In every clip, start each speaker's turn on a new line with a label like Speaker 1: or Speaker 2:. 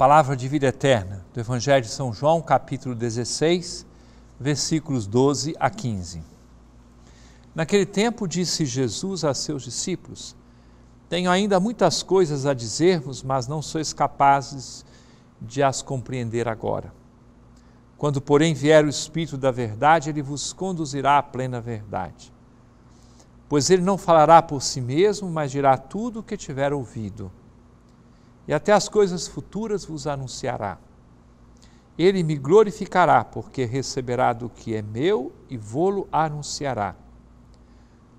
Speaker 1: Palavra de vida eterna, do Evangelho de São João, capítulo 16, versículos 12 a 15. Naquele tempo disse Jesus a seus discípulos: Tenho ainda muitas coisas a dizer-vos, mas não sois capazes de as compreender agora. Quando, porém, vier o Espírito da Verdade, ele vos conduzirá à plena verdade. Pois ele não falará por si mesmo, mas dirá tudo o que tiver ouvido e até as coisas futuras vos anunciará. Ele me glorificará, porque receberá do que é meu e vô-lo anunciará.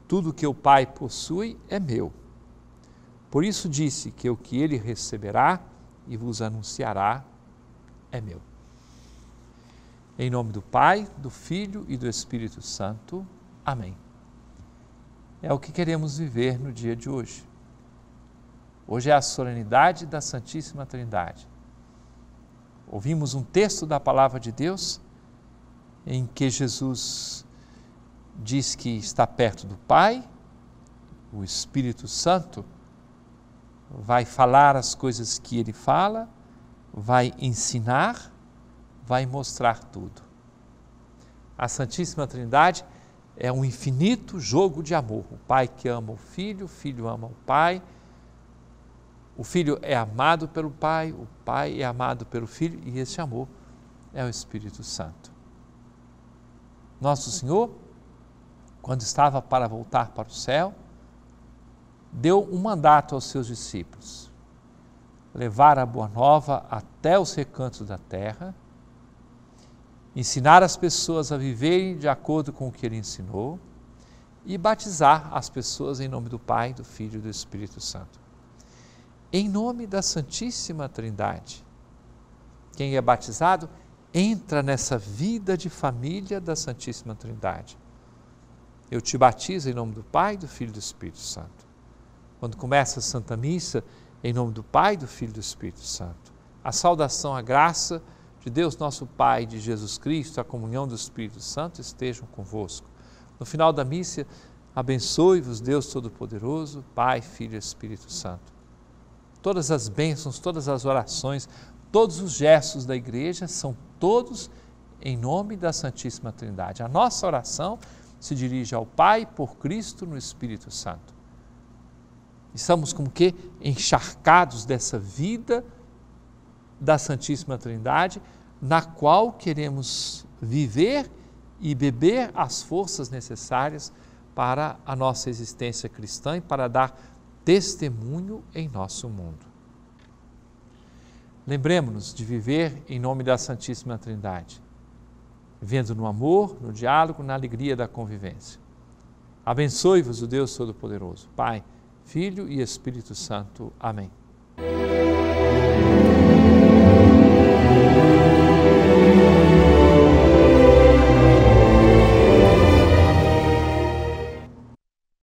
Speaker 1: Tudo que o Pai possui é meu. Por isso disse que o que ele receberá e vos anunciará é meu. Em nome do Pai, do Filho e do Espírito Santo. Amém. É o que queremos viver no dia de hoje. Hoje é a solenidade da Santíssima Trindade. Ouvimos um texto da palavra de Deus em que Jesus diz que está perto do Pai, o Espírito Santo vai falar as coisas que ele fala, vai ensinar, vai mostrar tudo. A Santíssima Trindade é um infinito jogo de amor. O Pai que ama o Filho, o Filho ama o Pai o filho é amado pelo pai, o pai é amado pelo filho e esse amor é o Espírito Santo. Nosso Senhor, quando estava para voltar para o céu, deu um mandato aos seus discípulos: levar a boa nova até os recantos da terra, ensinar as pessoas a viverem de acordo com o que ele ensinou e batizar as pessoas em nome do Pai, do Filho e do Espírito Santo em nome da Santíssima Trindade. Quem é batizado entra nessa vida de família da Santíssima Trindade. Eu te batizo em nome do Pai, do Filho e do Espírito Santo. Quando começa a Santa Missa, em nome do Pai, do Filho e do Espírito Santo. A saudação, a graça de Deus nosso Pai, de Jesus Cristo, a comunhão do Espírito Santo estejam convosco. No final da missa, abençoe-vos Deus Todo-Poderoso, Pai, Filho e Espírito Santo todas as bênçãos, todas as orações, todos os gestos da igreja são todos em nome da Santíssima Trindade. A nossa oração se dirige ao Pai por Cristo no Espírito Santo. Estamos como que encharcados dessa vida da Santíssima Trindade, na qual queremos viver e beber as forças necessárias para a nossa existência cristã e para dar testemunho em nosso mundo. Lembremos-nos de viver em nome da Santíssima Trindade, vendo no amor, no diálogo, na alegria da convivência. Abençoe-vos o Deus Todo-Poderoso, Pai, Filho e Espírito Santo. Amém.